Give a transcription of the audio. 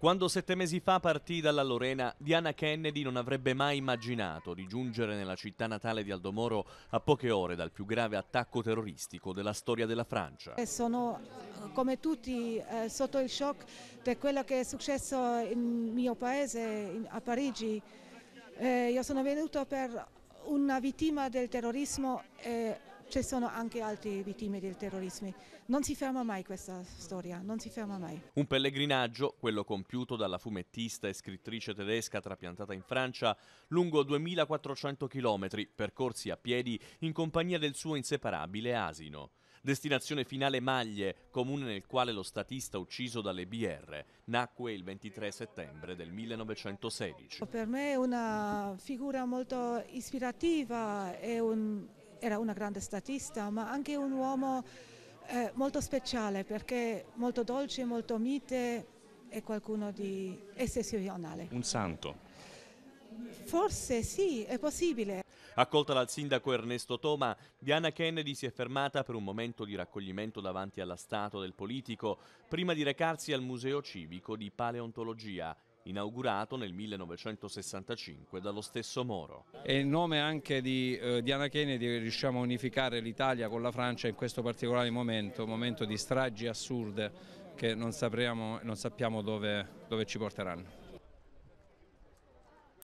Quando sette mesi fa partì dalla Lorena, Diana Kennedy non avrebbe mai immaginato di giungere nella città natale di Aldomoro a poche ore dal più grave attacco terroristico della storia della Francia. Eh, sono eh, come tutti eh, sotto il shock di quello che è successo nel mio paese, in, a Parigi. Eh, io sono venuto per una vittima del terrorismo e ci sono anche altre vittime del terrorismo. Non si ferma mai questa storia, non si ferma mai. Un pellegrinaggio, quello compiuto dalla fumettista e scrittrice tedesca trapiantata in Francia, lungo 2400 chilometri, percorsi a piedi in compagnia del suo inseparabile asino. Destinazione finale Maglie, comune nel quale lo statista ucciso dalle BR nacque il 23 settembre del 1916. Per me è una figura molto ispirativa, è un era una grande statista, ma anche un uomo eh, molto speciale perché molto dolce, molto mite e qualcuno di eccezionale. Un santo. Forse sì, è possibile. Accolta dal sindaco Ernesto Toma, Diana Kennedy si è fermata per un momento di raccoglimento davanti alla statua del politico, prima di recarsi al Museo Civico di Paleontologia inaugurato nel 1965 dallo stesso Moro. È in nome anche di eh, Diana Kennedy riusciamo a unificare l'Italia con la Francia in questo particolare momento, momento di stragi assurde che non, sapremo, non sappiamo dove, dove ci porteranno.